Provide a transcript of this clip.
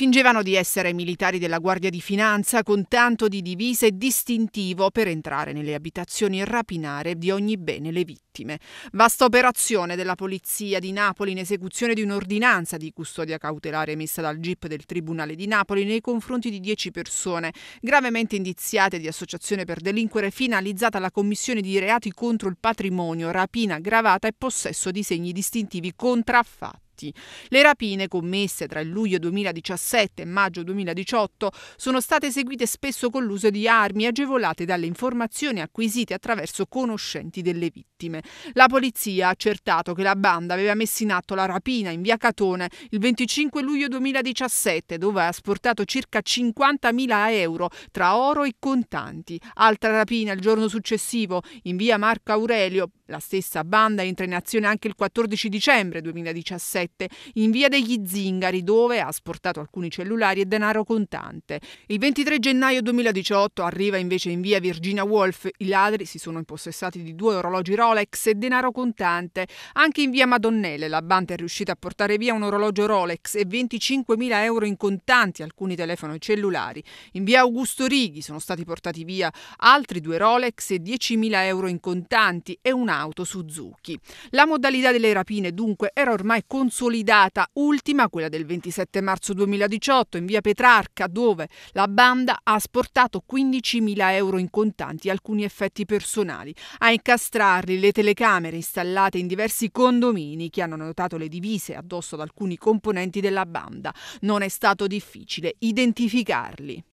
Fingevano di essere militari della Guardia di Finanza con tanto di divise e distintivo per entrare nelle abitazioni e rapinare di ogni bene le vittime. Vasta operazione della polizia di Napoli in esecuzione di un'ordinanza di custodia cautelare emessa dal GIP del Tribunale di Napoli nei confronti di dieci persone gravemente indiziate di associazione per delinquere finalizzata alla commissione di reati contro il patrimonio, rapina aggravata e possesso di segni distintivi contraffatti reati. Le rapine commesse tra il luglio 2017 e maggio 2018 sono state eseguite spesso con l'uso di armi agevolate dalle informazioni acquisite attraverso conoscenti delle vittime. La polizia ha accertato che la banda aveva messo in atto la rapina in via Catone il 25 luglio 2017 dove ha asportato circa 50.000 euro tra oro e contanti. Altra rapina il giorno successivo in via Marco Aurelio la stessa banda entra in azione anche il 14 dicembre 2017 in via degli Zingari dove ha asportato alcuni cellulari e denaro contante. Il 23 gennaio 2018 arriva invece in via Virginia Woolf. I ladri si sono impossessati di due orologi Rolex e denaro contante. Anche in via Madonnelle la banda è riuscita a portare via un orologio Rolex e 25.000 euro in contanti, alcuni telefoni cellulari. In via Augusto Righi sono stati portati via altri due Rolex e 10.000 euro in contanti e un altro un'auto Suzuki. La modalità delle rapine dunque era ormai consolidata, ultima quella del 27 marzo 2018 in via Petrarca dove la banda ha asportato 15.000 euro in contanti e alcuni effetti personali. A incastrarli le telecamere installate in diversi condomini che hanno notato le divise addosso ad alcuni componenti della banda. Non è stato difficile identificarli.